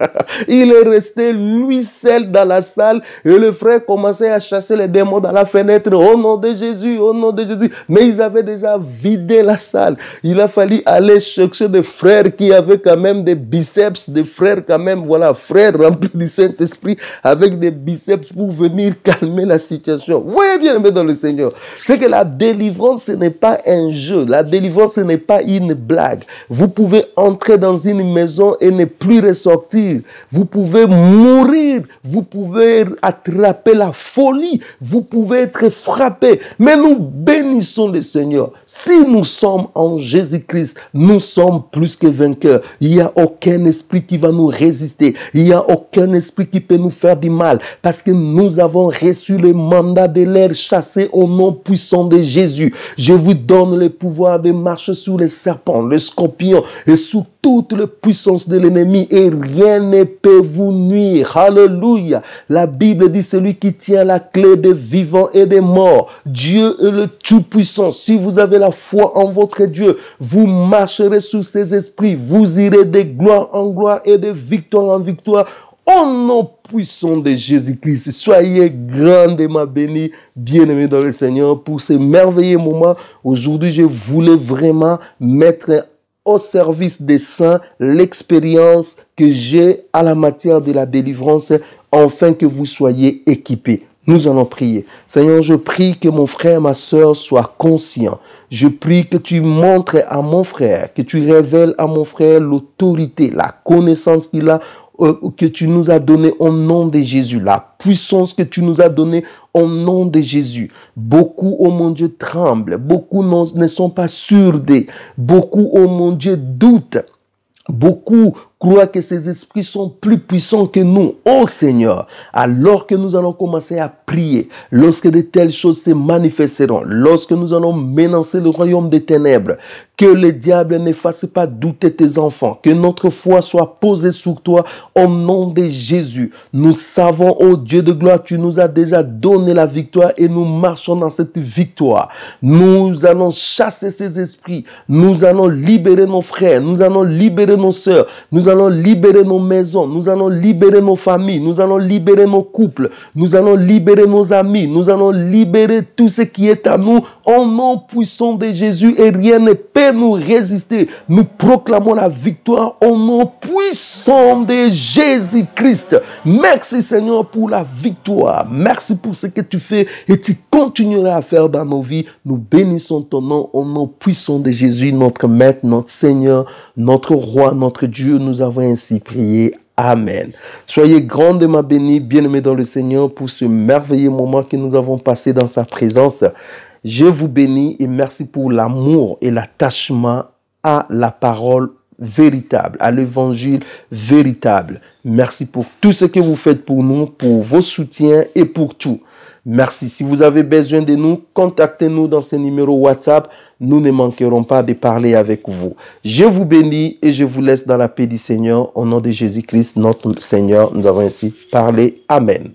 il est resté lui seul dans la salle et le frère commençait à chasser les démons dans la fenêtre. Au nom de Jésus, au nom de Jésus. Mais ils avaient déjà vidé la salle. Il a fallu aller chercher des frères qui avaient quand même des biceps, des frères quand même, voilà, frères remplis du Saint-Esprit avec des biceps pour venir calmer la situation. Vous voyez bien, mais dans le Seigneur, c'est que la délivrance, ce n'est pas un jeu. La délivrance, ce n'est pas une blague. Vous pouvez entrer dans une maison et ne plus ressortir vous pouvez mourir, vous pouvez attraper la folie, vous pouvez être frappé. Mais nous bénissons le Seigneur. Si nous sommes en Jésus-Christ, nous sommes plus que vainqueurs. Il n'y a aucun esprit qui va nous résister. Il n'y a aucun esprit qui peut nous faire du mal. Parce que nous avons reçu le mandat de l'air chassé au nom puissant de Jésus. Je vous donne le pouvoir de marcher sur les serpents, les scorpions et sur toute les puissance de l'ennemi et rien ne peut vous nuire. Alléluia. La Bible dit celui qui tient la clé des vivants et des morts. Dieu est le tout-puissant. Si vous avez la foi en votre Dieu, vous marcherez sous ses esprits. Vous irez de gloire en gloire et de victoire en victoire. Au nom puissant de Jésus-Christ, soyez grandement bénis, bien-aimés dans le Seigneur, pour ce merveilleux moment. Aujourd'hui, je voulais vraiment mettre au service des saints l'expérience que j'ai à la matière de la délivrance, afin que vous soyez équipés. Nous allons prier. Seigneur, je prie que mon frère, ma soeur soit conscient. Je prie que tu montres à mon frère, que tu révèles à mon frère l'autorité, la connaissance qu'il a euh, que tu nous as donné au nom de Jésus, la puissance que tu nous as donnée au nom de Jésus. Beaucoup, oh mon Dieu, tremblent, beaucoup ne sont pas sûrs beaucoup, oh mon Dieu, doutent. Beaucoup croient que ces esprits sont plus puissants que nous. Oh Seigneur, alors que nous allons commencer à prier, lorsque de telles choses se manifesteront, lorsque nous allons menacer le royaume des ténèbres, que le diable ne fasse pas douter tes enfants. Que notre foi soit posée sur toi au nom de Jésus. Nous savons, ô oh Dieu de gloire, tu nous as déjà donné la victoire et nous marchons dans cette victoire. Nous allons chasser ces esprits. Nous allons libérer nos frères. Nous allons libérer nos sœurs. Nous allons libérer nos maisons. Nous allons libérer nos familles. Nous allons libérer nos couples. Nous allons libérer nos amis. Nous allons libérer tout ce qui est à nous au nom puissant de Jésus et rien n'est perdu nous résister. Nous proclamons la victoire au nom puissant de Jésus-Christ. Merci Seigneur pour la victoire. Merci pour ce que tu fais et tu continueras à faire dans nos vies. Nous bénissons ton nom au nom puissant de Jésus, notre Maître, notre Seigneur, notre Roi, notre Dieu. Nous avons ainsi prié. Amen. Soyez grandement bénis, bien-aimés dans le Seigneur, pour ce merveilleux moment que nous avons passé dans sa présence. Je vous bénis et merci pour l'amour et l'attachement à la parole véritable, à l'évangile véritable. Merci pour tout ce que vous faites pour nous, pour vos soutiens et pour tout. Merci. Si vous avez besoin de nous, contactez-nous dans ce numéro WhatsApp. Nous ne manquerons pas de parler avec vous. Je vous bénis et je vous laisse dans la paix du Seigneur. Au nom de Jésus-Christ, notre Seigneur, nous avons ainsi parlé. Amen.